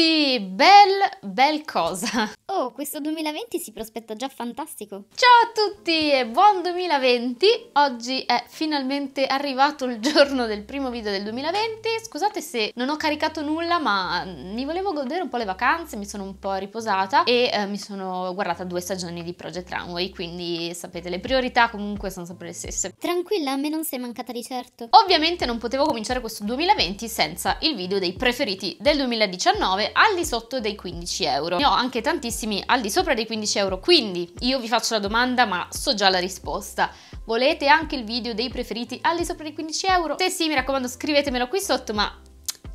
tutti! Bel, bel cosa! Oh, questo 2020 si prospetta già fantastico! Ciao a tutti e buon 2020! Oggi è finalmente arrivato il giorno del primo video del 2020. Scusate se non ho caricato nulla, ma mi volevo godere un po' le vacanze, mi sono un po' riposata e eh, mi sono guardata due stagioni di Project Runway, quindi sapete, le priorità comunque sono sempre le stesse. Tranquilla, a me non sei mancata di certo. Ovviamente non potevo cominciare questo 2020 senza il video dei preferiti del 2019 al di sotto dei 15 euro. Ne ho anche tantissimi al di sopra dei 15 euro, quindi io vi faccio la domanda ma so già la risposta. Volete anche il video dei preferiti al di sopra dei 15 euro? Se sì, mi raccomando scrivetemelo qui sotto, ma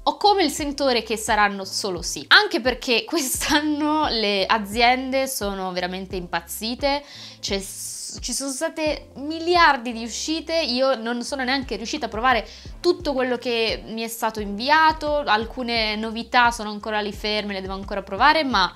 ho come il sentore che saranno solo sì, anche perché quest'anno le aziende sono veramente impazzite, c'è ci sono state miliardi di uscite, io non sono neanche riuscita a provare tutto quello che mi è stato inviato, alcune novità sono ancora lì ferme, le devo ancora provare, ma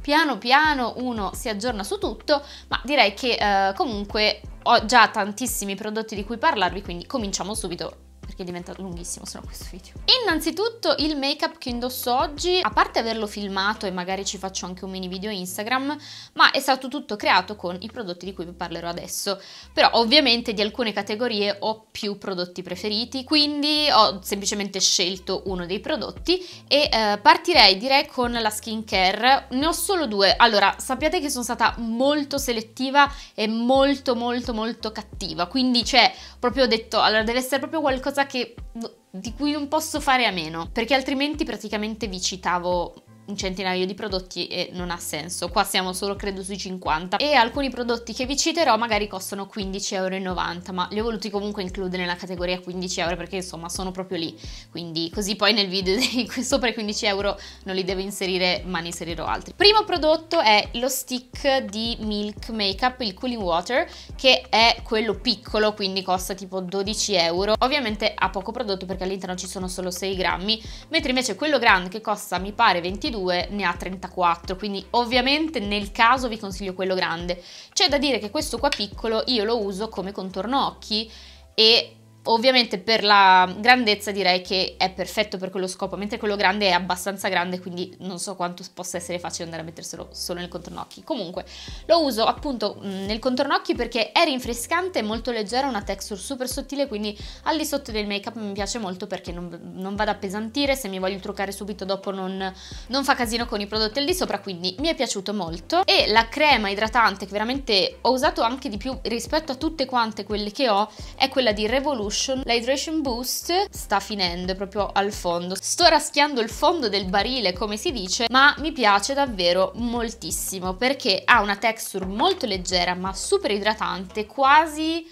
piano piano uno si aggiorna su tutto, ma direi che eh, comunque ho già tantissimi prodotti di cui parlarvi, quindi cominciamo subito perché diventa lunghissimo no questo video. Innanzitutto il make up che indosso oggi, a parte averlo filmato e magari ci faccio anche un mini video Instagram, ma è stato tutto creato con i prodotti di cui vi parlerò adesso. Però ovviamente di alcune categorie ho più prodotti preferiti, quindi ho semplicemente scelto uno dei prodotti e eh, partirei direi con la skincare. Ne ho solo due. Allora, sappiate che sono stata molto selettiva e molto molto molto cattiva, quindi cioè proprio ho detto allora deve essere proprio qualcosa che, boh, di cui non posso fare a meno, perché altrimenti praticamente vi citavo un centinaio di prodotti e non ha senso. Qua siamo solo credo sui 50 e alcuni prodotti che vi citerò magari costano 15,90€, ma li ho voluti comunque includere nella categoria 15 euro perché insomma sono proprio lì. Quindi così poi nel video dei sopra i 15 euro non li devo inserire, ma ne inserirò altri. Primo prodotto è lo stick di Milk Makeup, il Cooling Water, che è quello piccolo, quindi costa tipo 12 euro. Ovviamente ha poco prodotto perché all'interno ci sono solo 6 grammi, mentre invece quello grande che costa mi pare 22 22 ne ha 34, quindi ovviamente nel caso vi consiglio quello grande. C'è da dire che questo qua piccolo io lo uso come contorno occhi e Ovviamente per la grandezza direi che è perfetto per quello scopo, mentre quello grande è abbastanza grande, quindi non so quanto possa essere facile andare a metterselo solo nel contornocchi. Comunque lo uso appunto mm, nel contornocchi perché è rinfrescante, molto leggera, una texture super sottile, quindi al di sotto del make up mi piace molto perché non, non vado a pesantire, se mi voglio truccare subito dopo non, non fa casino con i prodotti al di sopra, quindi mi è piaciuto molto. E la crema idratante che veramente ho usato anche di più rispetto a tutte quante quelle che ho è quella di Revolution Hydration. L'Hydration Boost sta finendo proprio al fondo. Sto raschiando il fondo del barile, come si dice, ma mi piace davvero moltissimo perché ha una texture molto leggera ma super idratante, quasi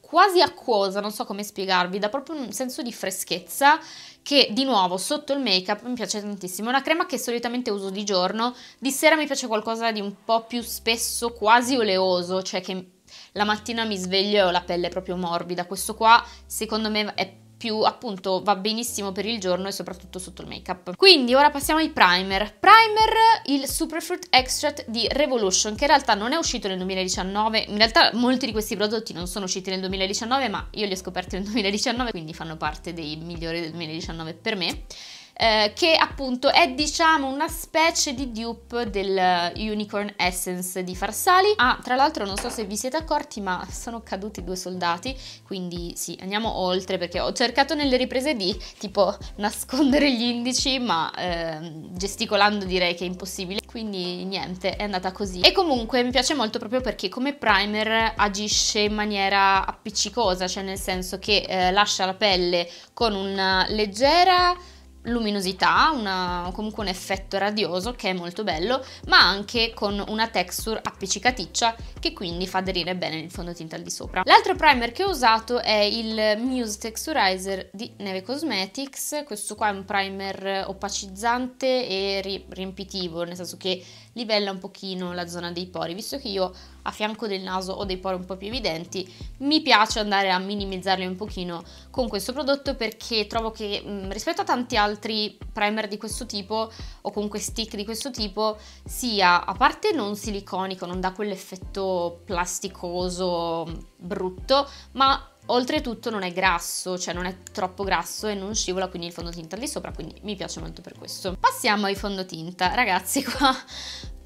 quasi acquosa, non so come spiegarvi, dà proprio un senso di freschezza che di nuovo sotto il make up mi piace tantissimo. È una crema che solitamente uso di giorno, di sera mi piace qualcosa di un po' più spesso, quasi oleoso, cioè che la mattina mi sveglio e ho la pelle proprio morbida. Questo qua, secondo me, è più appunto va benissimo per il giorno e soprattutto sotto il make up quindi ora passiamo ai primer primer il superfruit extract di revolution che in realtà non è uscito nel 2019 in realtà molti di questi prodotti non sono usciti nel 2019 ma io li ho scoperti nel 2019 quindi fanno parte dei migliori del 2019 per me eh, che appunto è diciamo una specie di dupe del eh, Unicorn Essence di Farsali. Ah, tra l'altro non so se vi siete accorti, ma sono caduti due soldati, quindi sì, andiamo oltre perché ho cercato nelle riprese di tipo nascondere gli indici, ma eh, gesticolando direi che è impossibile quindi niente, è andata così. E comunque mi piace molto proprio perché come primer agisce in maniera appiccicosa, cioè nel senso che eh, lascia la pelle con una leggera luminosità, una, comunque un effetto radioso che è molto bello, ma anche con una texture appiccicaticcia che quindi fa aderire bene il fondotinta al di sopra. L'altro primer che ho usato è il Muse Texturizer di Neve Cosmetics, questo qua è un primer opacizzante e riempitivo, nel senso che livella un pochino la zona dei pori, visto che io a fianco del naso ho dei pori un po' più evidenti, mi piace andare a minimizzarli un pochino con questo prodotto perché trovo che mm, rispetto a tanti altri primer di questo tipo o comunque stick di questo tipo sia a parte non siliconico, non dà quell'effetto plasticoso mm, brutto, ma Oltretutto non è grasso, cioè non è troppo grasso e non scivola quindi il fondotinta lì sopra, quindi mi piace molto per questo. Passiamo ai fondotinta, ragazzi qua...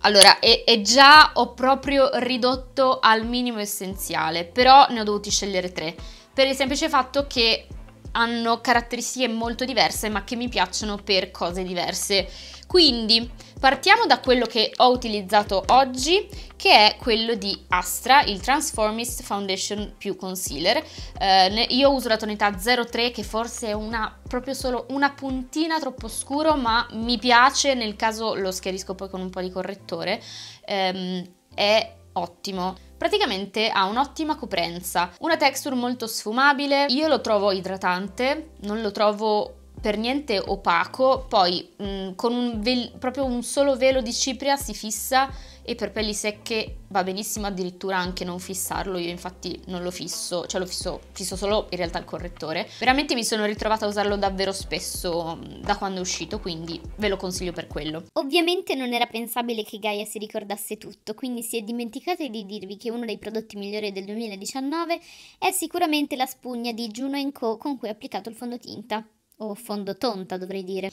Allora, e, e già ho proprio ridotto al minimo essenziale, però ne ho dovuti scegliere tre, per il semplice fatto che hanno caratteristiche molto diverse ma che mi piacciono per cose diverse. Quindi Partiamo da quello che ho utilizzato oggi, che è quello di Astra, il Transformist Foundation più Concealer. Eh, io uso la tonalità 03 che forse è una, proprio solo una puntina troppo scuro, ma mi piace, nel caso lo schiarisco poi con un po' di correttore. Ehm, è ottimo. Praticamente ha un'ottima coprenza, una texture molto sfumabile, io lo trovo idratante, non lo trovo per niente opaco, poi mh, mm, con un vel- proprio un solo velo di cipria si fissa e per pelli secche va benissimo addirittura anche non fissarlo, io infatti non lo fisso, cioè lo fisso, fisso solo in realtà il correttore. Veramente mi sono ritrovata a usarlo davvero spesso mm, da quando è uscito, quindi ve lo consiglio per quello. Ovviamente non era pensabile che Gaia si ricordasse tutto, quindi si è dimenticata di dirvi che uno dei prodotti migliori del 2019 è sicuramente la spugna di Juno Co con cui ho applicato il fondotinta o fondotonta dovrei dire.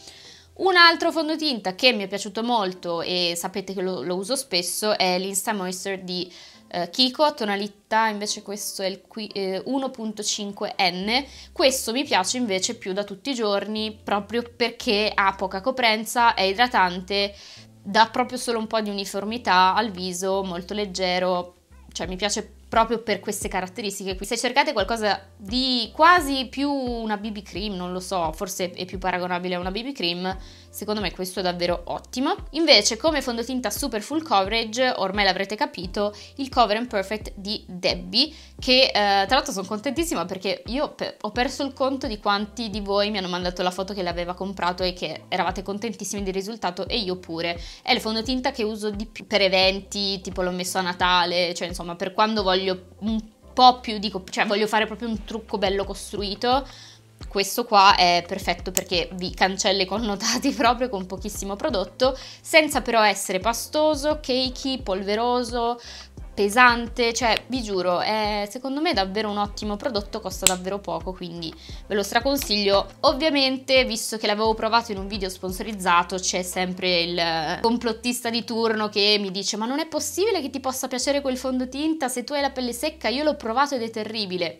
Un altro fondotinta che mi è piaciuto molto e sapete che lo, lo uso spesso è l'Insta Moisture di eh, Kiko, tonalità invece questo è il eh, 1.5N, questo mi piace invece più da tutti i giorni proprio perché ha poca coprenza, è idratante, dà proprio solo un po' di uniformità al viso, molto leggero, cioè mi piace proprio per queste caratteristiche qui. Se cercate qualcosa di quasi più una BB cream, non lo so, forse è più paragonabile a una BB cream, secondo me questo è davvero ottimo. Invece come fondotinta super full coverage, ormai l'avrete capito, il Cover and Perfect di Debbie, che eh, tra l'altro sono contentissima perché io pe ho perso il conto di quanti di voi mi hanno mandato la foto che l'aveva comprato e che eravate contentissimi del risultato e io pure. È il fondotinta che uso di più per eventi, tipo l'ho messo a Natale, cioè insomma per quando voglio voglio un po' più di... cioè voglio fare proprio un trucco bello costruito, questo qua è perfetto perché vi cancella i connotati proprio con pochissimo prodotto, senza però essere pastoso, cakey, polveroso, pesante, cioè vi giuro, è, secondo me è davvero un ottimo prodotto, costa davvero poco, quindi ve lo straconsiglio. Ovviamente, visto che l'avevo provato in un video sponsorizzato, c'è sempre il complottista di turno che mi dice "Ma non è possibile che ti possa piacere quel fondotinta se tu hai la pelle secca, io l'ho provato ed è terribile".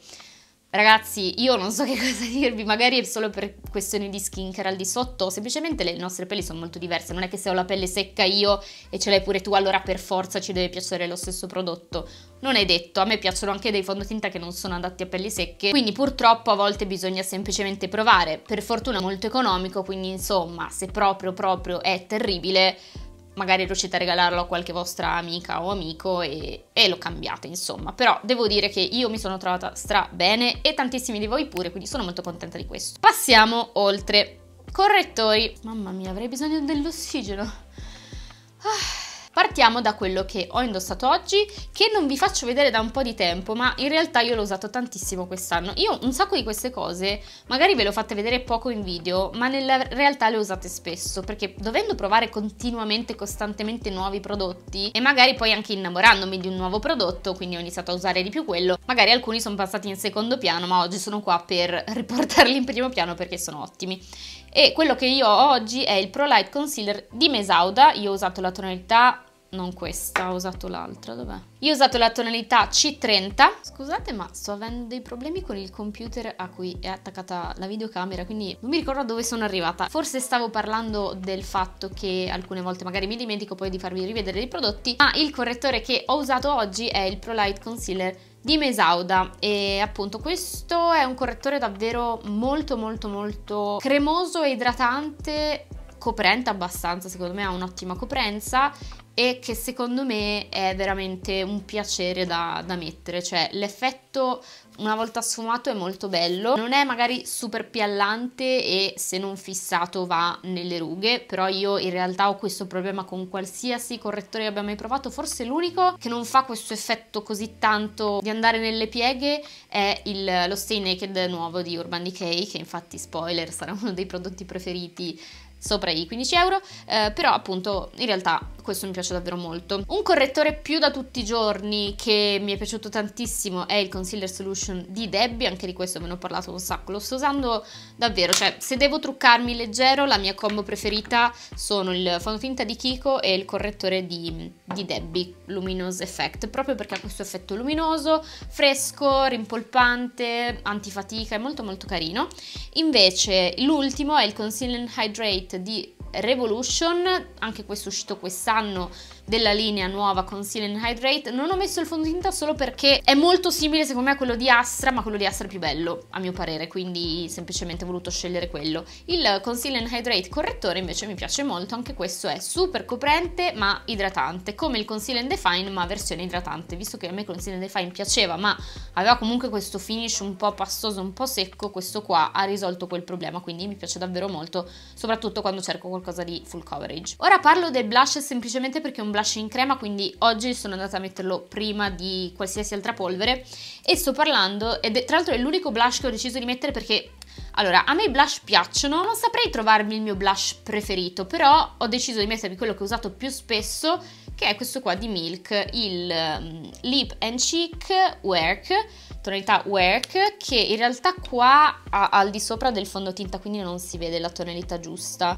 Ragazzi, io non so che cosa dirvi, magari è solo per questioni di skincare al di sotto, semplicemente le nostre pelli sono molto diverse, non è che se ho la pelle secca io e ce l'hai pure tu, allora per forza ci deve piacere lo stesso prodotto. Non è detto, a me piacciono anche dei fondotinta che non sono adatti a pelli secche, quindi purtroppo a volte bisogna semplicemente provare. Per fortuna è molto economico, quindi insomma, se proprio proprio è terribile magari riuscite a regalarlo a qualche vostra amica o amico e, e lo cambiate insomma però devo dire che io mi sono trovata stra bene e tantissimi di voi pure quindi sono molto contenta di questo passiamo oltre correttori mamma mia avrei bisogno dell'ossigeno ah Partiamo da quello che ho indossato oggi, che non vi faccio vedere da un po' di tempo, ma in realtà io l'ho usato tantissimo quest'anno. Io un sacco di queste cose, magari ve le ho fatte vedere poco in video, ma nella realtà le ho usate spesso, perché dovendo provare continuamente, costantemente nuovi prodotti, e magari poi anche innamorandomi di un nuovo prodotto, quindi ho iniziato a usare di più quello, magari alcuni sono passati in secondo piano, ma oggi sono qua per riportarli in primo piano perché sono ottimi. E quello che io ho oggi è il Pro Light Concealer di Mesauda, io ho usato la tonalità non questa, ho usato l'altra, dov'è? Io ho usato la tonalità C30, scusate ma sto avendo dei problemi con il computer a cui è attaccata la videocamera, quindi non mi ricordo dove sono arrivata. Forse stavo parlando del fatto che alcune volte magari mi dimentico poi di farvi rivedere i prodotti, ma il correttore che ho usato oggi è il Pro Light Concealer di Mesauda e appunto questo è un correttore davvero molto molto molto cremoso e idratante coprente abbastanza, secondo me ha un'ottima coprenza e che secondo me è veramente un piacere da, da mettere, cioè l'effetto una volta sfumato è molto bello, non è magari super piallante e se non fissato va nelle rughe, però io in realtà ho questo problema con qualsiasi correttore che abbia mai provato, forse l'unico che non fa questo effetto così tanto di andare nelle pieghe è il, lo Stay Naked nuovo di Urban Decay, che infatti spoiler sarà uno dei prodotti preferiti sopra i 15 euro, eh, però appunto in realtà questo mi piace davvero molto. Un correttore più da tutti i giorni che mi è piaciuto tantissimo è il Concealer Solution di Debbie, anche di questo ve ne ho parlato un sacco, lo sto usando davvero, cioè se devo truccarmi leggero la mia combo preferita sono il fondotinta di Kiko e il correttore di, di Debbie Luminous Effect, proprio perché ha questo effetto luminoso, fresco, rimpolpante, antifatica, è molto molto carino. Invece l'ultimo è il Concealer Hydrate di Revolution, anche questo è uscito quest'anno hanno della linea nuova Conceal and Hydrate non ho messo il fondotinta solo perché è molto simile secondo me a quello di Astra ma quello di Astra è più bello a mio parere quindi semplicemente ho voluto scegliere quello il eh, Conceal and Hydrate correttore invece mi piace molto anche questo è super coprente ma idratante come il Conceal and Define ma versione idratante visto che a me Conceal and Define piaceva ma aveva comunque questo finish un po' pastoso un po' secco questo qua ha risolto quel problema quindi mi piace davvero molto soprattutto quando cerco qualcosa di full coverage ora parlo del blush semplicemente perché è un blush blush in crema, quindi oggi sono andata a metterlo prima di qualsiasi altra polvere e sto parlando, ed è, tra l'altro è l'unico blush che ho deciso di mettere perché allora, a me i blush piacciono, non saprei trovarmi il mio blush preferito, però ho deciso di mettermi quello che ho usato più spesso, che è questo qua di Milk, il um, Lip and Cheek Work, tonalità Work, che in realtà qua ha al di sopra del fondotinta, quindi non si vede la tonalità giusta.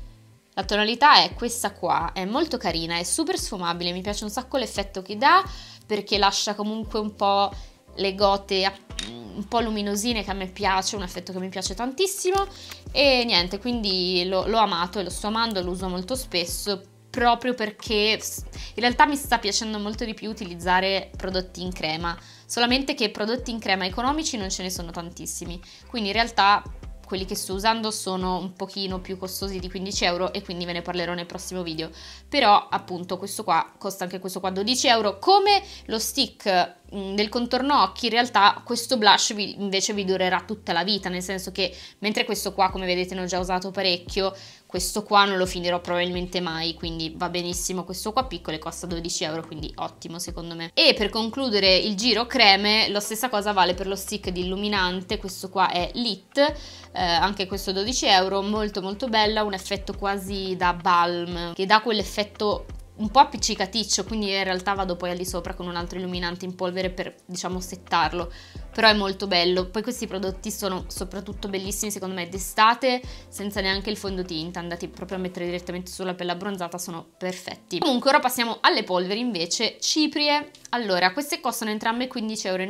La tonalità è questa qua, è molto carina, è super sfumabile, mi piace un sacco l'effetto che dà perché lascia comunque un po' le gote un po' luminosine che a me piace, un effetto che mi piace tantissimo e niente, quindi l'ho amato e lo sto amando, lo uso molto spesso proprio perché in realtà mi sta piacendo molto di più utilizzare prodotti in crema, solamente che prodotti in crema economici non ce ne sono tantissimi, quindi in realtà quelli che sto usando sono un pochino più costosi di 15 euro e quindi ve ne parlerò nel prossimo video però appunto questo qua costa anche questo qua 12 euro come lo stick Mm, del contorno occhi in realtà questo blush vi, invece vi durerà tutta la vita nel senso che mentre questo qua come vedete ne ho già usato parecchio questo qua non lo finirò probabilmente mai quindi va benissimo questo qua piccolo e costa 12 euro quindi ottimo secondo me e per concludere il giro creme la stessa cosa vale per lo stick di illuminante questo qua è Lit eh, anche questo 12 euro molto molto bella un effetto quasi da balm che dà quell'effetto un po' appiccicaticcio, quindi in realtà vado poi al di sopra con un altro illuminante in polvere per, diciamo, settarlo, però è molto bello. Poi questi prodotti sono soprattutto bellissimi, secondo me, d'estate, senza neanche il fondotinta, andati proprio a mettere direttamente sulla pelle abbronzata, sono perfetti. Comunque ora passiamo alle polveri invece, ciprie. Allora, queste costano entrambe 15,90 euro,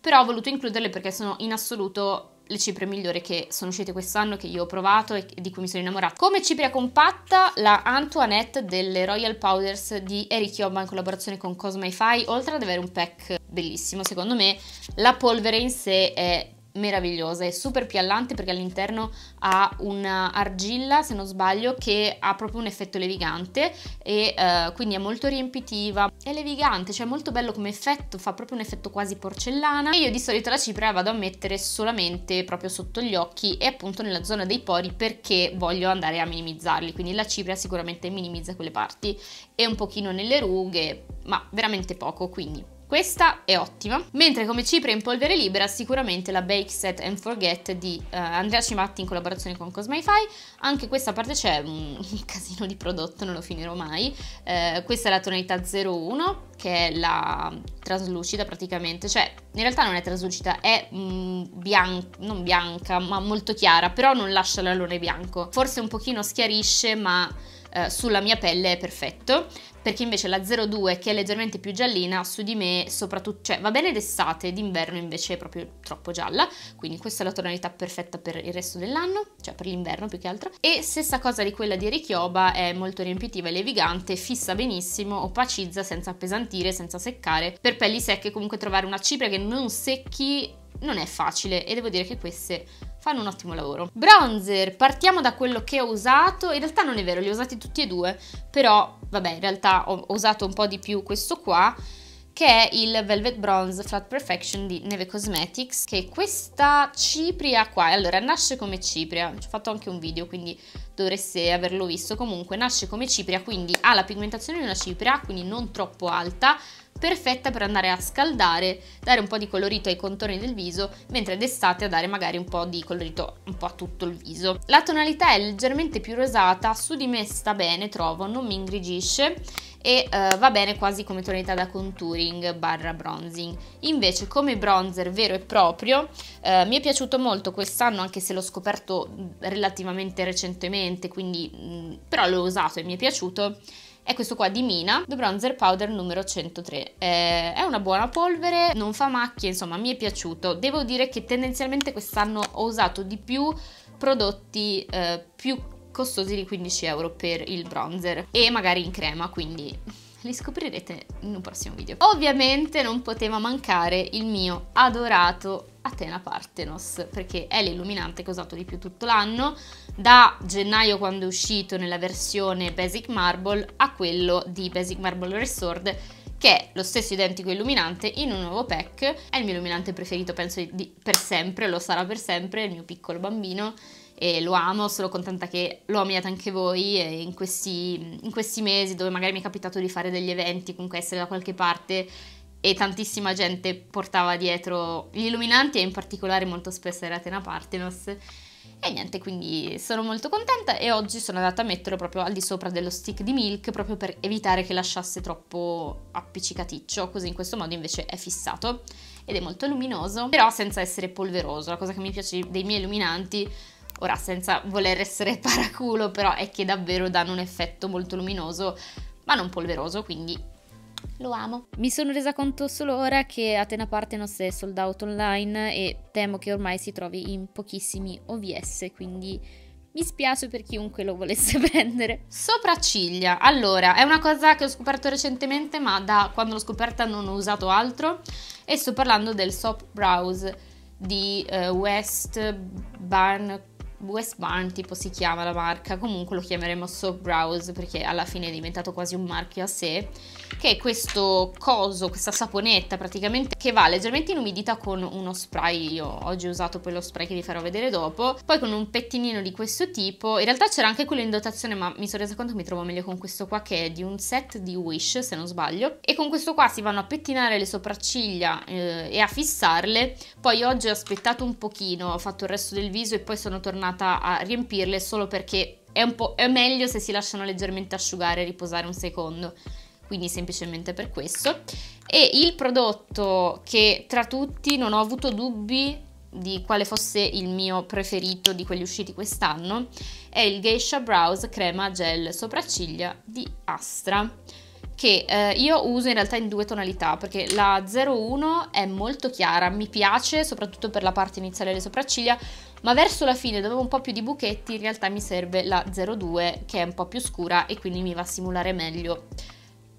però ho voluto includerle perché sono in assoluto le cipre migliori che sono uscite quest'anno, che io ho provato e di cui mi sono innamorata. Come cipria compatta, la Antoinette delle Royal Powders di Eric Yoba in collaborazione con Cosmify, oltre ad avere un pack bellissimo, secondo me, la polvere in sé è meravigliosa, è super piallante perché all'interno ha un'argilla, se non sbaglio, che ha proprio un effetto levigante e eh, quindi è molto riempitiva, è levigante, cioè molto bello come effetto, fa proprio un effetto quasi porcellana e io di solito la cipria la vado a mettere solamente proprio sotto gli occhi e appunto nella zona dei pori perché voglio andare a minimizzarli, quindi la cipria sicuramente minimizza quelle parti e un pochino nelle rughe, ma veramente poco, quindi questa è ottima, mentre come cipria in polvere libera sicuramente la Bake Set and Forget di uh, Andrea Cimatti in collaborazione con Cosmify, anche questa parte c'è mm, un casino di prodotto, non lo finirò mai, uh, questa è la tonalità 01 che è la traslucida praticamente, cioè in realtà non è traslucida, è mm, bianca, non bianca ma molto chiara, però non lascia l'allone bianco, forse un pochino schiarisce ma uh, sulla mia pelle è perfetto perché invece la 02 che è leggermente più giallina su di me soprattutto cioè va bene d'estate d'inverno invece è proprio troppo gialla quindi questa è la tonalità perfetta per il resto dell'anno cioè per l'inverno più che altro e stessa cosa di quella di Richioba è molto riempitiva e levigante fissa benissimo opacizza senza appesantire senza seccare per pelli secche comunque trovare una cipria che non secchi non è facile e devo dire che queste fanno un ottimo lavoro. Bronzer, partiamo da quello che ho usato, in realtà non è vero, li ho usati tutti e due, però vabbè in realtà ho usato un po' di più questo qua, che è il Velvet Bronze Flat Perfection di Neve Cosmetics, che è questa cipria qua, allora nasce come cipria, ci ho fatto anche un video quindi dovreste averlo visto, comunque nasce come cipria, quindi ha la pigmentazione di una cipria, quindi non troppo alta, perfetta per andare a scaldare, dare un po' di colorito ai contorni del viso, mentre d'estate a dare magari un po' di colorito un po' a tutto il viso. La tonalità è leggermente più rosata, su di me sta bene, trovo, non mi ingrigisce e eh, va bene quasi come tonalità da contouring barra bronzing invece come bronzer vero e proprio eh, mi è piaciuto molto quest'anno anche se l'ho scoperto relativamente recentemente quindi mh, mm, però l'ho usato e mi è piaciuto è questo qua di Mina, The Bronzer Powder numero 103. Eh, è una buona polvere, non fa macchie, insomma mi è piaciuto. Devo dire che tendenzialmente quest'anno ho usato di più prodotti eh, più costosi di 15 euro per il bronzer e magari in crema, quindi li scoprirete in un prossimo video. Ovviamente non poteva mancare il mio adorato Atena Parthenos, perché è l'illuminante che ho usato di più tutto l'anno, da gennaio quando è uscito nella versione Basic Marble a quello di Basic Marble Restored, che è lo stesso identico illuminante in un nuovo pack, è il mio illuminante preferito, penso di, per sempre, lo sarà per sempre, il mio piccolo bambino, e lo amo, sono contenta che lo amiate anche voi e in questi, in questi mesi dove magari mi è capitato di fare degli eventi, comunque essere da qualche parte e tantissima gente portava dietro gli illuminanti e in particolare molto spesso era Atena Partenos e niente quindi sono molto contenta e oggi sono andata a metterlo proprio al di sopra dello stick di milk proprio per evitare che lasciasse troppo appiccicaticcio così in questo modo invece è fissato ed è molto luminoso però senza essere polveroso la cosa che mi piace dei miei illuminanti Ora, senza voler essere paraculo, però è che davvero danno un effetto molto luminoso, ma non polveroso, quindi lo amo. Mi sono resa conto solo ora che Atena Partenos è sold out online e temo che ormai si trovi in pochissimi OVS, quindi mi spiace per chiunque lo volesse prendere. Sopracciglia. Allora, è una cosa che ho scoperto recentemente, ma da quando l'ho scoperta non ho usato altro. E sto parlando del Soap Browse di uh, West Barn West Barn tipo si chiama la marca, comunque lo chiameremo Soap Browse perché alla fine è diventato quasi un marchio a sé, che è questo coso, questa saponetta praticamente che va leggermente in umidità con uno spray, io oggi ho usato quello spray che vi farò vedere dopo, poi con un pettinino di questo tipo, in realtà c'era anche quello in dotazione ma mi sono resa conto che mi trovo meglio con questo qua che è di un set di Wish se non sbaglio e con questo qua si vanno a pettinare le sopracciglia eh, e a fissarle, poi oggi ho aspettato un pochino, ho fatto il resto del viso e poi sono tornata continuata a riempirle solo perché è, un po', è meglio se si lasciano leggermente asciugare e riposare un secondo quindi semplicemente per questo. E il prodotto che tra tutti non ho avuto dubbi di quale fosse il mio preferito di quelli usciti quest'anno è il Geisha Browse Crema Gel Sopracciglia di Astra che eh, io uso in realtà in due tonalità perché la 01 è molto chiara, mi piace soprattutto per la parte iniziale delle sopracciglia ma verso la fine dove ho un po' più di buchetti in realtà mi serve la 02 che è un po' più scura e quindi mi va a simulare meglio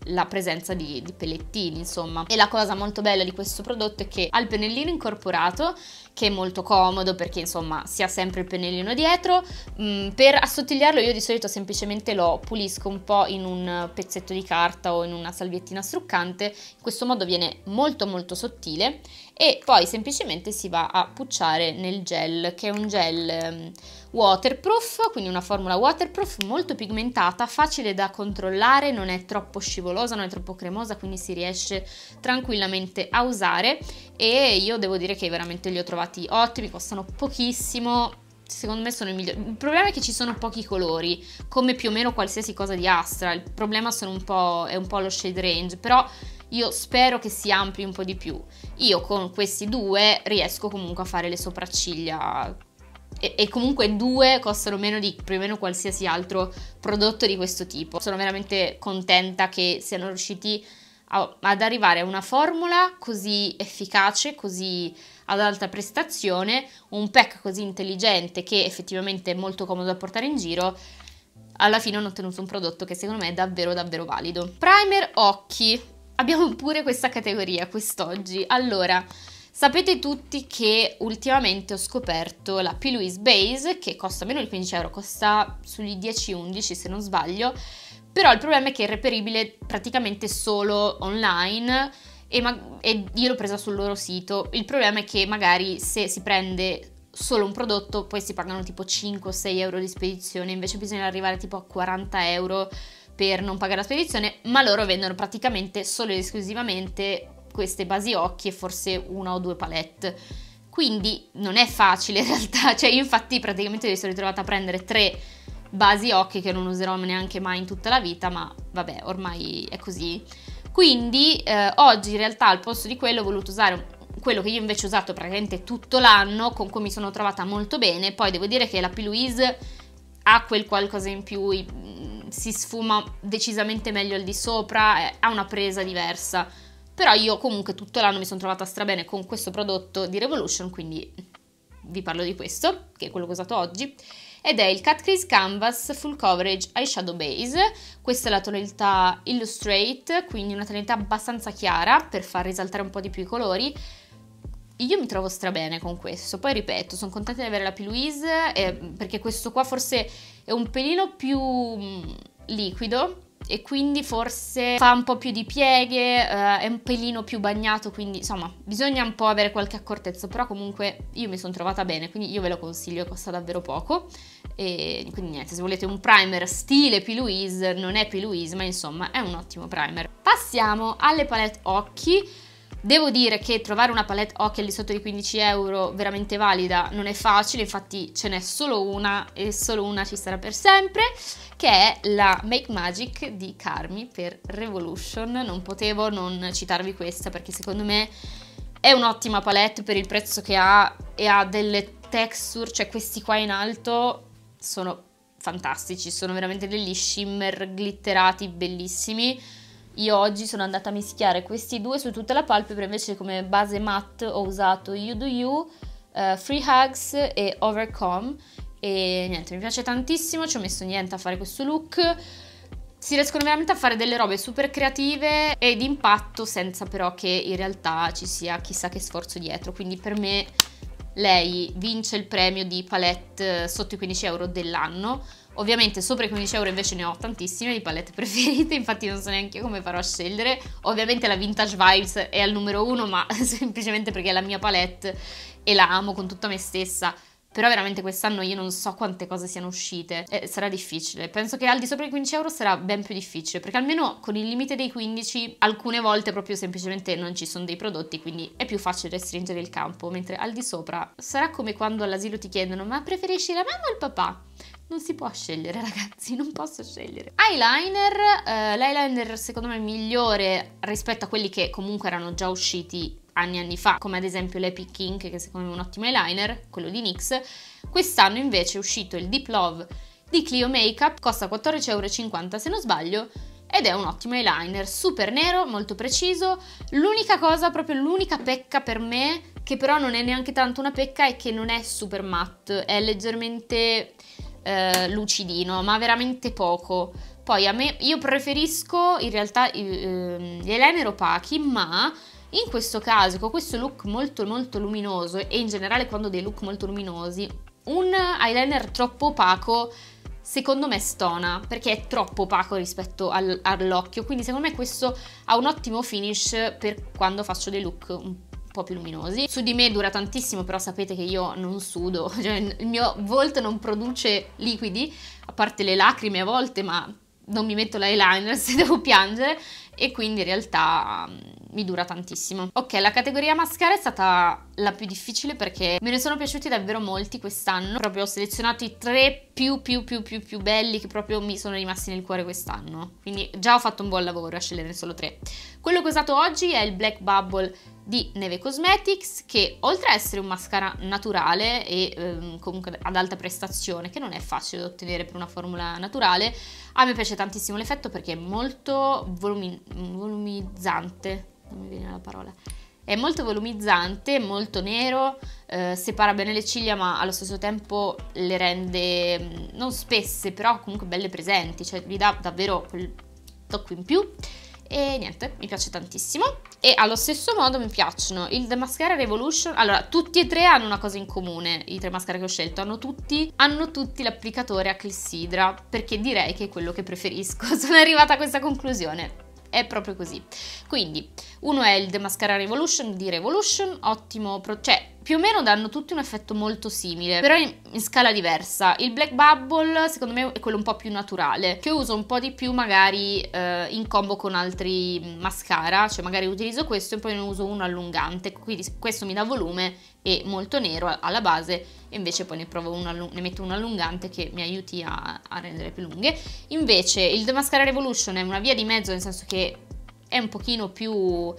la presenza di, di, pellettini insomma e la cosa molto bella di questo prodotto è che ha il pennellino incorporato che è molto comodo perché insomma si ha sempre il pennellino dietro mm, per assottigliarlo io di solito semplicemente lo pulisco un po' in un pezzetto di carta o in una salviettina struccante in questo modo viene molto molto sottile e poi semplicemente si va a pucciare nel gel che è un gel ehm, waterproof, quindi una formula waterproof molto pigmentata, facile da controllare, non è troppo scivolosa, non è troppo cremosa, quindi si riesce tranquillamente a usare e io devo dire che veramente li ho trovati ottimi, costano pochissimo, secondo me sono i migliori. Il problema è che ci sono pochi colori, come più o meno qualsiasi cosa di Astra. Il problema un è un po' lo shade range, però io spero che si ampli un po' di più. Io con questi due riesco comunque a fare le sopracciglia e, e, comunque due costano meno di più o meno qualsiasi altro prodotto di questo tipo. Sono veramente contenta che siano riusciti a, ad arrivare a una formula così efficace, così ad alta prestazione, un pack così intelligente che effettivamente è molto comodo da portare in giro. Alla fine hanno ottenuto un prodotto che secondo me è davvero davvero valido. Primer occhi, abbiamo pure questa categoria quest'oggi. Allora, sapete tutti che ultimamente ho scoperto la P. Louise Base, che costa meno di 15 euro, costa sugli 10-11 se non sbaglio, però il problema è che è reperibile praticamente solo online e, ma- e io l'ho presa sul loro sito. Il problema è che magari se si prende solo un prodotto poi si pagano tipo 5 6 euro di spedizione, invece bisogna arrivare tipo a 40 euro per non pagare la spedizione, ma loro vendono praticamente solo ed esclusivamente queste basi occhi e forse una o due palette. Quindi non è facile in realtà, cioè io infatti praticamente mi sono ritrovata a prendere tre basi occhi che non userò neanche mai in tutta la vita, ma vabbè, ormai è così. Quindi eh, oggi in realtà al posto di quello ho voluto usare quello che io invece ho usato praticamente tutto l'anno, con cui mi sono trovata molto bene. Poi devo dire che la P. Louise ha quel qualcosa in più, mm, si sfuma decisamente meglio al di sopra, ha una presa diversa. Però io comunque tutto l'anno mi sono trovata strabene con questo prodotto di Revolution, quindi vi parlo di questo, che è quello che ho usato oggi. Ed è il Cat Crease Canvas Full Coverage Eyeshadow Base. Questa è la tonalità Illustrate, quindi una tonalità abbastanza chiara per far risaltare un po' di più i colori io mi trovo strabene con questo, poi ripeto, sono contenta di avere la P. Louise eh, perché questo qua forse è un pelino più mm, liquido e quindi forse fa un po' più di pieghe, eh, è un pelino più bagnato, quindi insomma bisogna un po' avere qualche accortezza, però comunque io mi sono trovata bene, quindi io ve lo consiglio, costa davvero poco. E quindi niente, se volete un primer stile P. Louise, non è P. Louise, ma insomma è un ottimo primer. Passiamo alle palette occhi. Devo dire che trovare una palette occhiali sotto i 15 euro veramente valida non è facile, infatti ce n'è solo una e solo una ci sarà per sempre, che è la Make Magic di Carmi per Revolution. Non potevo non citarvi questa perché secondo me è un'ottima palette per il prezzo che ha e ha delle texture, cioè questi qua in alto sono fantastici, sono veramente degli shimmer glitterati bellissimi io oggi sono andata a mischiare questi due su tutta la palpebra, invece come base matte ho usato You Do You, uh, Free Hugs e Overcome. E niente, mi piace tantissimo, ci ho messo niente a fare questo look. Si riescono veramente a fare delle robe super creative e di impatto senza però che in realtà ci sia chissà che sforzo dietro. Quindi per me lei vince il premio di palette eh, sotto i 15 euro dell'anno Ovviamente sopra i 15 euro invece ne ho tantissime di palette preferite, infatti non so neanche come farò a scegliere. Ovviamente la Vintage Vibes è al numero uno, ma semplicemente perché è la mia palette e la amo con tutta me stessa. Però veramente quest'anno io non so quante cose siano uscite. Eh, sarà difficile. Penso che al di sopra i 15 euro sarà ben più difficile. Perché almeno con il limite dei 15, alcune volte proprio semplicemente non ci sono dei prodotti. Quindi è più facile restringere il campo. Mentre al di sopra sarà come quando all'asilo ti chiedono: ma preferisci la mamma o il papà? Non si può scegliere, ragazzi, non posso scegliere. Eyeliner, eh, l'eyeliner secondo me è migliore rispetto a quelli che comunque erano già usciti anni anni fa, come ad esempio l'Epic Ink, che secondo me è un ottimo eyeliner, quello di NYX. Quest'anno invece è uscito il Deep Love di Clio Makeup, costa 14,50€ se non sbaglio, ed è un ottimo eyeliner, super nero, molto preciso. L'unica cosa, proprio l'unica pecca per me, che però non è neanche tanto una pecca, è che non è super matte, è leggermente eh, lucidino, ma veramente poco. Poi a me, io preferisco in realtà eh, gli eyeliner opachi, ma in questo caso, con questo look molto molto luminoso e in generale quando dei look molto luminosi, un eyeliner troppo opaco secondo me stona perché è troppo opaco rispetto al, all'occhio quindi secondo me questo ha un ottimo finish per quando faccio dei look un po' po' più luminosi. Su di me dura tantissimo, però sapete che io non sudo, cioè il mio volto non produce liquidi, a parte le lacrime a volte, ma non mi metto l'eyeliner se devo piangere e quindi in realtà mm, mi dura tantissimo. Ok, la categoria mascara è stata la più difficile perché me ne sono piaciuti davvero molti quest'anno. Proprio ho selezionato i tre più più più più più belli che proprio mi sono rimasti nel cuore quest'anno. Quindi già ho fatto un buon lavoro a sceglierne solo tre. Quello che ho usato oggi è il Black Bubble di Neve Cosmetics che oltre ad essere un mascara naturale e ehm, comunque ad alta prestazione che non è facile da ottenere per una formula naturale a me piace tantissimo l'effetto perché è molto volumi volumizzante non mi viene la parola è molto volumizzante, molto nero, eh, separa bene le ciglia ma allo stesso tempo le rende mm, non spesse però comunque belle presenti, cioè vi dà davvero quel tocco in più e niente, mi piace tantissimo. E allo stesso modo mi piacciono il The Mascara Revolution. Allora, tutti e tre hanno una cosa in comune, i tre mascara che ho scelto, hanno tutti, hanno tutti l'applicatore a clessidra, perché direi che è quello che preferisco. Sono arrivata a questa conclusione è proprio così. Quindi, uno è il The Mascara Revolution di Revolution, ottimo, cioè più o meno danno tutti un effetto molto simile, però in, in, scala diversa. Il Black Bubble, secondo me, è quello un po' più naturale, che uso un po' di più magari eh, in combo con altri mm, mascara, cioè magari utilizzo questo e poi ne uso uno allungante, quindi questo mi dà volume e molto nero alla base, e invece poi ne, uno, ne metto uno allungante che mi aiuti a, a rendere più lunghe. Invece il The Mascara Revolution è una via di mezzo, nel senso che è un pochino più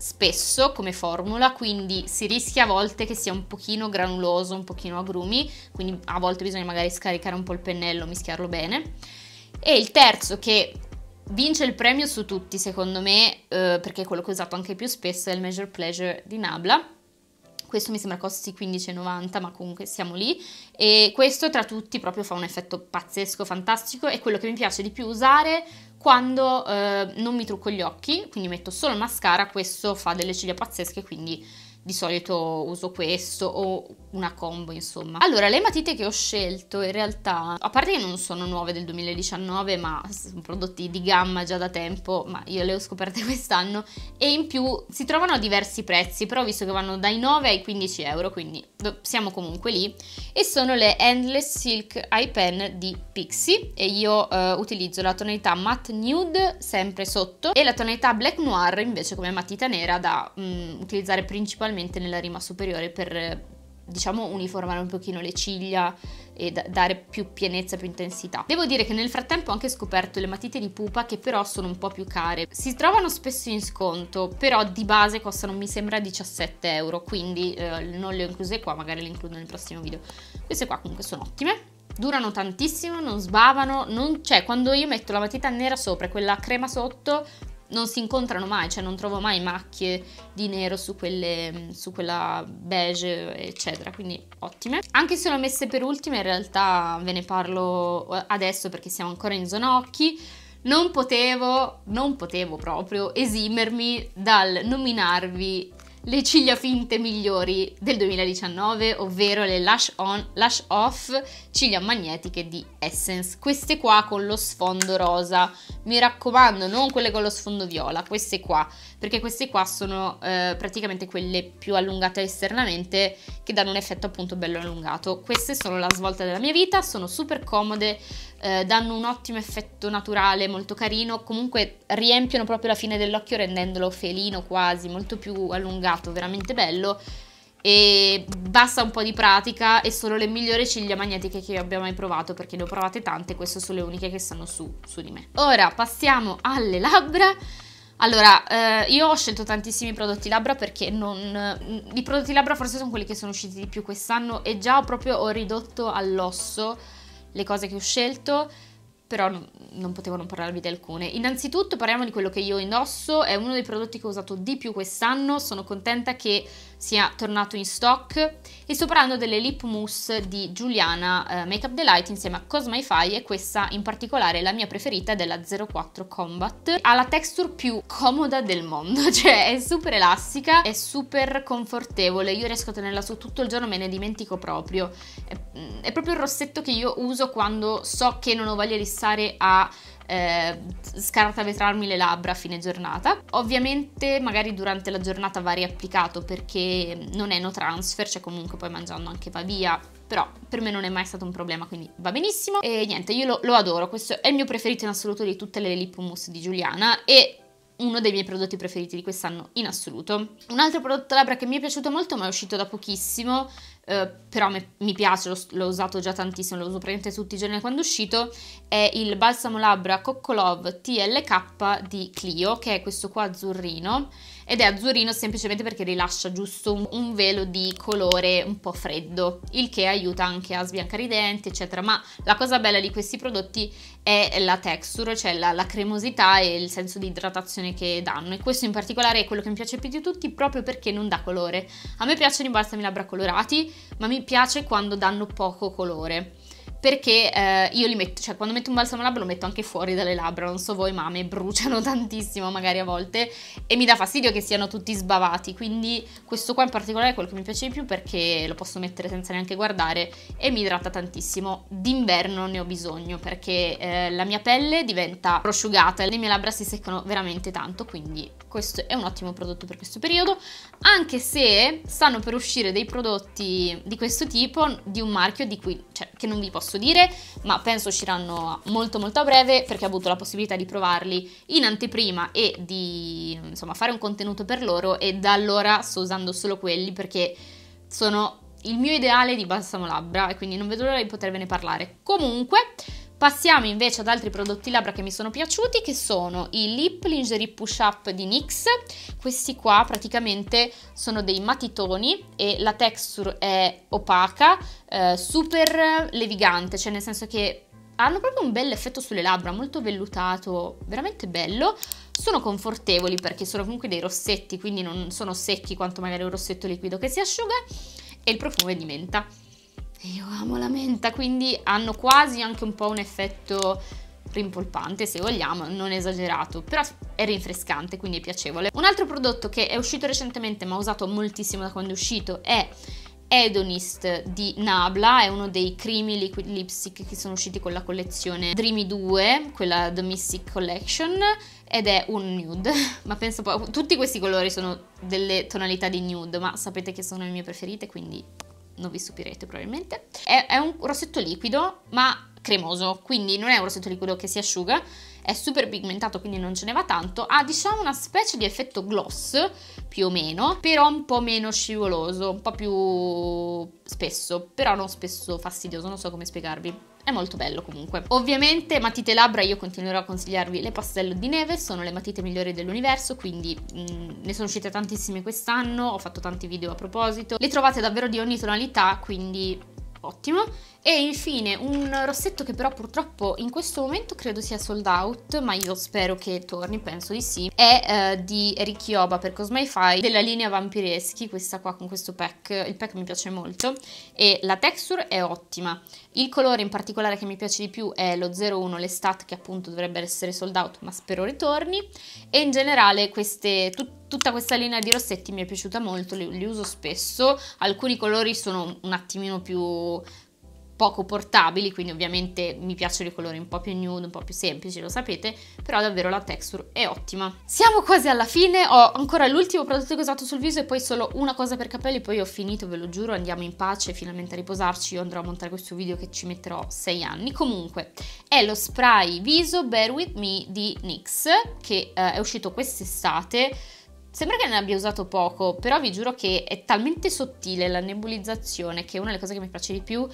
spesso come formula, quindi si rischia a volte che sia un pochino granuloso, un pochino agrumi, quindi a volte bisogna magari scaricare un po' il pennello, mischiarlo bene. E il terzo che vince il premio su tutti, secondo me, eh, perché è quello che ho usato anche più spesso, è il Measure Pleasure di Nabla. Questo mi sembra costi 15,90, ma comunque siamo lì. E questo tra tutti proprio fa un effetto pazzesco, fantastico. È quello che mi piace di più usare quando eh, non mi trucco gli occhi, quindi metto solo mascara, questo fa delle ciglia pazzesche, quindi di solito uso questo o una combo insomma allora le matite che ho scelto in realtà a parte che non sono nuove del 2019 ma sono prodotti di gamma già da tempo ma io le ho scoperte quest'anno e in più si trovano a diversi prezzi però visto che vanno dai 9 ai 15 euro quindi siamo comunque lì e sono le Endless Silk Eye Pen di Pixie e io eh, utilizzo la tonalità matte nude sempre sotto e la tonalità black noir invece come matita nera da mm, utilizzare principalmente nella rima superiore per diciamo uniformare un pochino le ciglia e da dare più pienezza, più intensità. Devo dire che nel frattempo ho anche scoperto le matite di pupa che però sono un po' più care. Si trovano spesso in sconto, però di base costano mi sembra 17 euro, quindi eh, non le ho incluse qua, magari le includo nel prossimo video. Queste qua comunque sono ottime durano tantissimo, non sbavano, non, cioè quando io metto la matita nera sopra e quella crema sotto non si incontrano mai, cioè non trovo mai macchie di nero su, quelle, su quella beige eccetera, quindi ottime. Anche se l'ho messe per ultima, in realtà ve ne parlo eh, adesso perché siamo ancora in zona occhi, non potevo, non potevo proprio esimermi dal nominarvi le ciglia finte migliori del 2019, ovvero le Lash On, Lash Off ciglia magnetiche di Essence. Queste qua con lo sfondo rosa. Mi raccomando, non quelle con lo sfondo viola, queste qua, perché queste qua sono eh, praticamente quelle più allungate esternamente che danno un effetto appunto bello allungato. Queste sono la svolta della mia vita, sono super comode, eh, danno un ottimo effetto naturale, molto carino, comunque riempiono proprio la fine dell'occhio rendendolo felino quasi, molto più allungato, veramente bello e basta un po' di pratica e sono le migliori ciglia magnetiche che io abbia mai provato perché ne ho provate tante queste sono le uniche che stanno su, su di me. Ora passiamo alle labbra. Allora, eh, io ho scelto tantissimi prodotti labbra perché non... I prodotti labbra forse sono quelli che sono usciti di più quest'anno e già proprio ho ridotto all'osso le cose che ho scelto, però non potevo non parlarvi di alcune. Innanzitutto parliamo di quello che io indosso, è uno dei prodotti che ho usato di più quest'anno, sono contenta che sia tornato in stock e sto parlando delle lip mousse di Giuliana eh, Makeup Delight insieme a Cosmify e questa in particolare è la mia preferita della 04 Combat ha la texture più comoda del mondo cioè è super elastica è super confortevole io riesco a tenerla su tutto il giorno me ne dimentico proprio è, mm, è proprio il rossetto che io uso quando so che non ho voglia di stare a eh, scartavetrarmi le labbra a fine giornata. Ovviamente magari durante la giornata va riapplicato perché non è no transfer, cioè comunque poi mangiando anche va via, però per me non è mai stato un problema, quindi va benissimo. E niente, io lo, lo adoro, questo è il mio preferito in assoluto di tutte le lip mousse di Giuliana e uno dei miei prodotti preferiti di quest'anno in assoluto. Un altro prodotto labbra che mi è piaciuto molto ma è uscito da pochissimo eh, però me, mi piace, l'ho, l'ho, usato già tantissimo, lo uso praticamente tutti i giorni quando è uscito, è il Balsamo Labbra Coccolove TLK di Clio, che è questo qua azzurrino, ed è azzurrino semplicemente perché rilascia giusto un, un velo di colore un po' freddo, il che aiuta anche a sbiancare i denti, eccetera. Ma la cosa bella di questi prodotti è la texture, cioè la, la cremosità e il senso di idratazione che danno. E questo in particolare è quello che mi piace più di tutti proprio perché non dà colore. A me piacciono i balsami labbra colorati, ma mi piace quando danno poco colore perché eh, io li metto, cioè quando metto un balsamo labbra lo metto anche fuori dalle labbra, non so voi, ma a me bruciano tantissimo magari a volte e mi dà fastidio che siano tutti sbavati, quindi questo qua in particolare è quello che mi piace di più perché lo posso mettere senza neanche guardare e mi idrata tantissimo. D'inverno ne ho bisogno perché eh, la mia pelle diventa prosciugata e le mie labbra si seccano veramente tanto, quindi questo è un ottimo prodotto per questo periodo, anche se stanno per uscire dei prodotti di questo tipo di un marchio di cui, cioè, che non vi posso posso dire, ma penso usciranno molto molto a breve perché ho avuto la possibilità di provarli in anteprima e di insomma, fare un contenuto per loro e da allora sto usando solo quelli perché sono il mio ideale di balsamo labbra e quindi non vedo l'ora di potervene parlare. Comunque Passiamo invece ad altri prodotti labbra che mi sono piaciuti che sono i Lip Lingerie Push Up di NYX, questi qua praticamente sono dei matitoni e la texture è opaca, eh, super levigante, cioè nel senso che hanno proprio un bel effetto sulle labbra, molto vellutato, veramente bello. Sono confortevoli perché sono comunque dei rossetti, quindi non sono secchi quanto magari un rossetto liquido che si asciuga e il profumo è di menta. Io amo la menta, quindi hanno quasi anche un po' un effetto rimpolpante se vogliamo, non esagerato, però è rinfrescante quindi è piacevole. Un altro prodotto che è uscito recentemente ma ho usato moltissimo da quando è uscito è Edonist di Nabla, è uno dei creamy liquid lipstick che sono usciti con la collezione Dreamy 2, quella The Mystic Collection, ed è un nude, ma penso po', tutti questi colori sono delle tonalità di nude, ma sapete che sono le mie preferite, quindi non vi stupirete probabilmente. È, è un rossetto liquido, ma cremoso, quindi non è un rossetto liquido che si asciuga, è super pigmentato quindi non ce ne va tanto, ha diciamo una specie di effetto gloss più o meno, però un po' meno scivoloso, un po' più spesso, però non spesso fastidioso, non so come spiegarvi è molto bello comunque. Ovviamente matite labbra io continuerò a consigliarvi le pastello di neve, sono le matite migliori dell'universo, quindi mh, mm, ne sono uscite tantissime quest'anno, ho fatto tanti video a proposito. Le trovate davvero di ogni tonalità, quindi ottimo. E infine un rossetto che però purtroppo in questo momento credo sia sold out, ma io spero che torni, penso di sì, è uh, di Eric Yoba per Cosmify della linea Vampireschi, questa qua con questo pack, il pack mi piace molto e la texture è ottima. Il colore in particolare che mi piace di più è lo 01 l'estate che appunto dovrebbe essere sold out, ma spero ritorni e in generale queste, tut tutta questa linea di rossetti mi è piaciuta molto, li, li uso spesso, alcuni colori sono un attimino più poco portabili, quindi ovviamente mi piacciono i colori un po' più nude, un po' più semplici, lo sapete, però davvero la texture è ottima. Siamo quasi alla fine, ho ancora l'ultimo prodotto che ho usato sul viso e poi solo una cosa per capelli, poi ho finito, ve lo giuro, andiamo in pace, finalmente a riposarci, io andrò a montare questo video che ci metterò 6 anni. Comunque, è lo spray viso Bear With Me di NYX, che eh, è uscito quest'estate, Sembra che ne abbia usato poco, però vi giuro che è talmente sottile la nebulizzazione che è una delle cose che mi piace di più,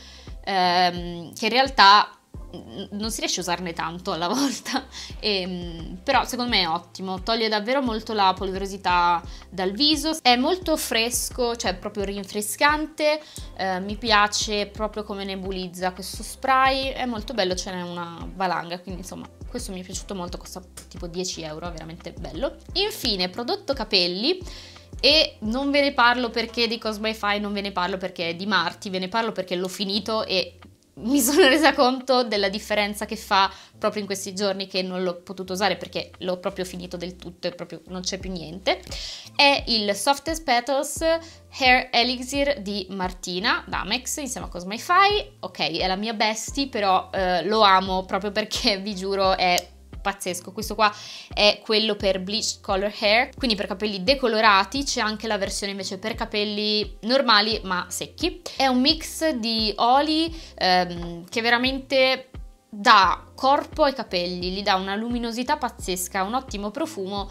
ehm, che in realtà mm, non si riesce a usarne tanto alla volta, e, ehm, però secondo me è ottimo, toglie davvero molto la polverosità dal viso, è molto fresco, cioè proprio rinfrescante, eh, mi piace proprio come nebulizza questo spray, è molto bello, ce n'è una valanga, quindi insomma questo mi è piaciuto molto, costa tipo 10 euro, veramente bello. Infine, prodotto capelli e non ve ne parlo perché di Cosmify non ve ne parlo perché è di Marti, ve ne parlo perché l'ho finito e mi sono resa conto della differenza che fa proprio in questi giorni che non l'ho potuto usare perché l'ho proprio finito del tutto e proprio non c'è più niente è il Softest Petals Hair Elixir di Martina Damex insieme a Cosmify ok è la mia bestie però eh, lo amo proprio perché vi giuro è pazzesco. Questo qua è quello per bleached color hair, quindi per capelli decolorati. C'è anche la versione invece per capelli normali ma secchi. È un mix di oli ehm, che veramente dà corpo ai capelli, gli dà una luminosità pazzesca, un ottimo profumo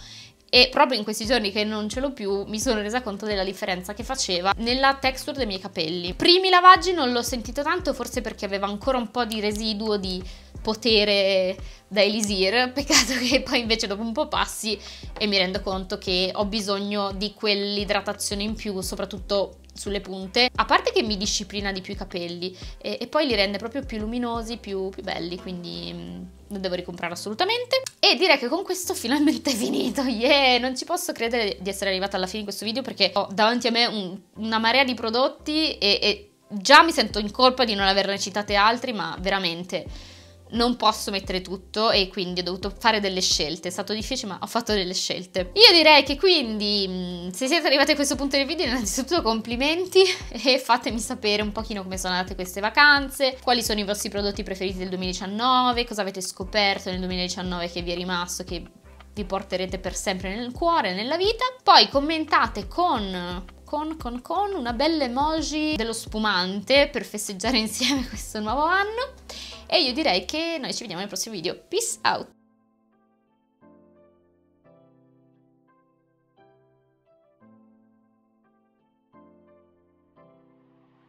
e proprio in questi giorni che non ce l'ho più mi sono resa conto della differenza che faceva nella texture dei miei capelli. Primi lavaggi non l'ho sentito tanto forse perché aveva ancora un po' di residuo di potere da Elisir, peccato che poi invece dopo un po' passi e mi rendo conto che ho bisogno di quell'idratazione in più, soprattutto sulle punte, a parte che mi disciplina di più i capelli e, e poi li rende proprio più luminosi, più, più belli, quindi mm, lo devo ricomprare assolutamente. E direi che con questo finalmente è finito, yeah! Non ci posso credere di essere arrivata alla fine di questo video perché ho davanti a me un, una marea di prodotti e, e già mi sento in colpa di non averne citate altri, ma veramente non posso mettere tutto e quindi ho dovuto fare delle scelte. È stato difficile, ma ho fatto delle scelte. Io direi che quindi, mm, se siete arrivati a questo punto del video, innanzitutto complimenti e fatemi sapere un pochino come sono andate queste vacanze, quali sono i vostri prodotti preferiti del 2019, cosa avete scoperto nel 2019 che vi è rimasto, che vi porterete per sempre nel cuore, nella vita. Poi commentate con con, con, con una bella emoji dello spumante per festeggiare insieme questo nuovo anno e io direi che noi ci vediamo nel prossimo video. Peace out!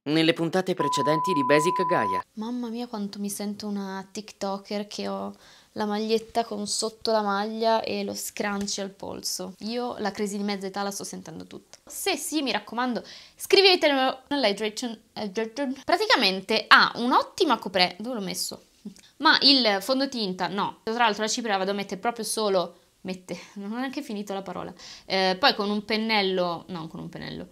nelle puntate precedenti di Basic Gaia. Mamma mia quanto mi sento una TikToker che ho la maglietta con sotto la maglia e lo scrunch al polso. Io la crisi di mezza età la sto sentendo tutta. Se sì, mi raccomando, scrivetemelo nell'hydration. Eh, Praticamente ha ah, un'ottima copertura. Dove l'ho messo? Ma il fondotinta no. Tra l'altro la cipria la vado a mettere proprio solo... Mette, non ho neanche finito la parola. Eh, poi con un pennello... no, con un pennello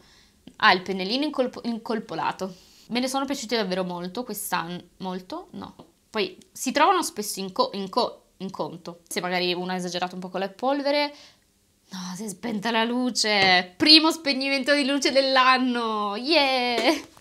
ha ah, il pennellino incolpo incolpolato. Me ne sono piaciuti davvero molto quest'anno. Molto? No. Poi si trovano spesso in, co in, co in conto. Se magari uno ha esagerato un po' con la polvere, No, si è spenta la luce! Primo spegnimento di luce dell'anno! Yeah!